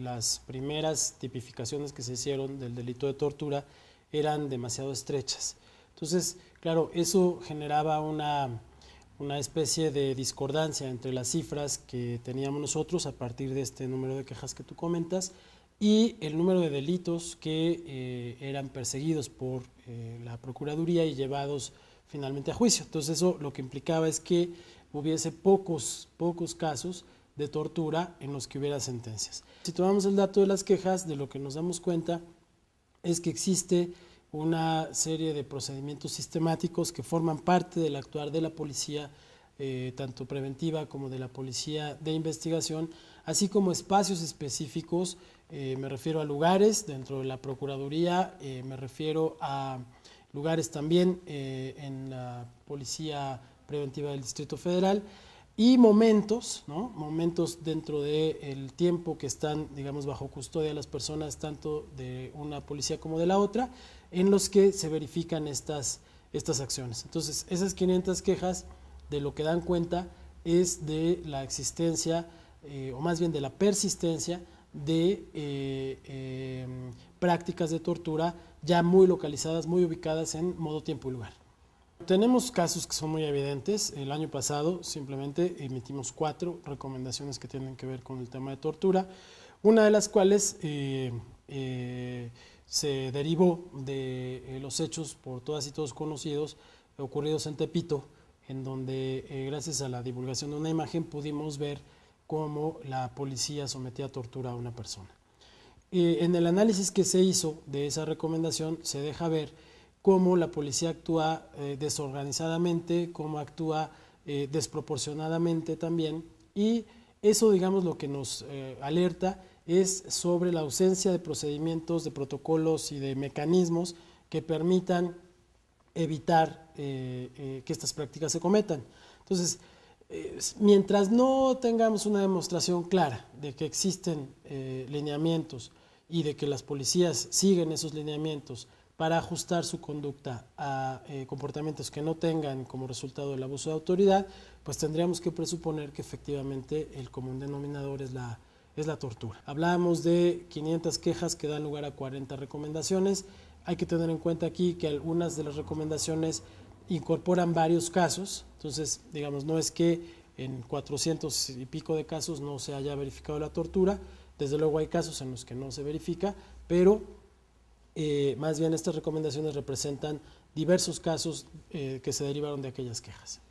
las primeras tipificaciones que se hicieron del delito de tortura eran demasiado estrechas. Entonces, claro, eso generaba una, especie de discordancia entre las cifras que teníamos nosotros a partir de este número de quejas que tú comentas y el número de delitos que eh, eran perseguidos por eh, la Procuraduría y llevados finalmente a juicio. Entonces, eso lo que implicaba es que hubiese pocos, pocos casos de tortura en los que hubiera sentencias. Si tomamos el dato de las quejas, de lo que nos damos cuenta es que existe una serie de procedimientos sistemáticos que forman parte del actuar de la policía, eh, tanto preventiva como de la policía de investigación, así como espacios específicos, eh, me refiero a lugares dentro de la Procuraduría, eh, me refiero a lugares también en la Policía Preventiva del Distrito Federal, y momentos, ¿no? momentos dentro del tiempo que están, digamos, bajo custodia las personas, tanto de una policía como de la otra, en los que se verifican estas, estas acciones. Entonces, esas 500 quejas de lo que dan cuenta es de la existencia, eh, o más bien de la persistencia, de eh, em, prácticas de tortura ya muy localizadas, muy ubicadas en modo, tiempo y lugar. Tenemos casos que son muy evidentes. El año pasado simplemente emitimos cuatro recomendaciones que tienen que ver con el tema de tortura, una de las cuales eh, eh, se derivó de eh, los hechos por todas y todos conocidos ocurridos en Tepito, en donde gracias a la divulgación de una imagen pudimos ver cómo la policía sometía a tortura a una persona. en el análisis que se hizo de esa recomendación se deja ver cómo la policía actúa eh, desorganizadamente, cómo actúa eh, desproporcionadamente también. Y eso, digamos, lo que nos eh, alerta es sobre la ausencia de procedimientos, de protocolos y de mecanismos que permitan evitar que estas prácticas se cometan. Entonces, mientras no tengamos una demostración clara de que existen lineamientos y de que las policías siguen esos lineamientos, para ajustar su conducta a eh, comportamientos que no tengan como resultado el abuso de autoridad, pues tendríamos que presuponer que efectivamente el común denominador es la, es la tortura. Hablábamos de 500 quejas que dan lugar a 40 recomendaciones. Hay que tener en cuenta aquí que algunas de las recomendaciones incorporan varios casos, entonces digamos, no es que en 400 y pico de casos no se haya verificado la tortura, desde luego hay casos en los que no se verifica, pero eh, más bien estas recomendaciones representan diversos casos eh, que se derivaron de aquellas quejas.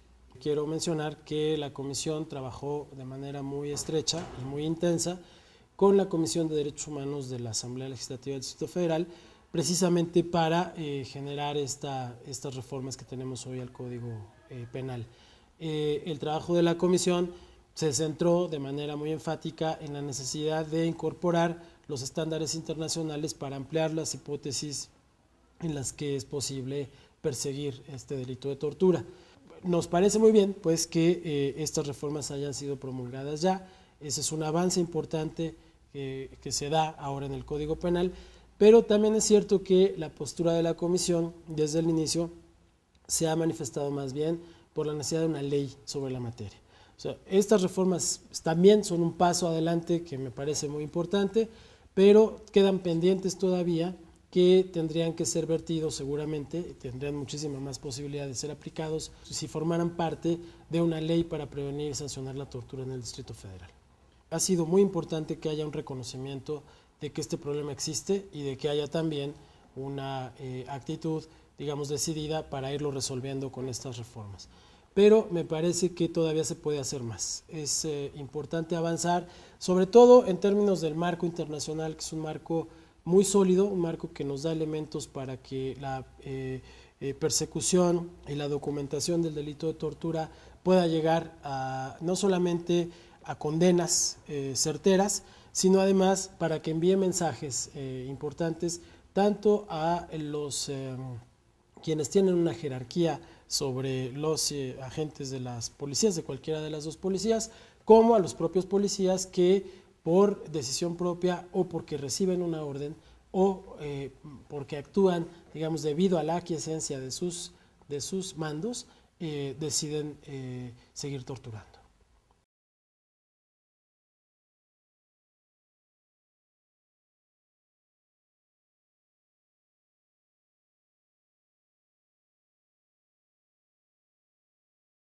Quiero mencionar que la comisión trabajó de manera muy estrecha y muy intensa con la Comisión de Derechos Humanos de la Asamblea Legislativa del Distrito Federal, precisamente para eh, generar estas reformas que tenemos hoy al Código Penal. el trabajo de la comisión se centró de manera muy enfática en la necesidad de incorporar los estándares internacionales para ampliar las hipótesis en las que es posible perseguir este delito de tortura. Nos parece muy bien pues que eh, estas reformas hayan sido promulgadas ya, ese es un avance importante que se da ahora en el Código Penal, pero también es cierto que la postura de la Comisión desde el inicio se ha manifestado más bien por la necesidad de una ley sobre la materia. sea, estas reformas también son un paso adelante que me parece muy importante, pero quedan pendientes todavía que tendrían que ser vertidos seguramente, tendrían muchísima más posibilidad de ser aplicados si formaran parte de una ley para prevenir y sancionar la tortura en el Distrito Federal. Ha sido muy importante que haya un reconocimiento de que este problema existe y de que haya también una eh, actitud, digamos, decidida para irlo resolviendo con estas reformas pero me parece que todavía se puede hacer más. Es eh, importante avanzar, sobre todo en términos del marco internacional, que es un marco muy sólido, un marco que nos da elementos para que la eh, eh, persecución y la documentación del delito de tortura pueda llegar a, no solamente a condenas certeras, sino además para que envíe mensajes importantes tanto a los quienes tienen una jerarquía sobre los eh, agentes de las policías, de cualquiera de las dos policías, como a los propios policías que por decisión propia o porque reciben una orden o eh, porque actúan, digamos, debido a la aquiescencia de sus, de sus mandos, eh, deciden seguir torturando.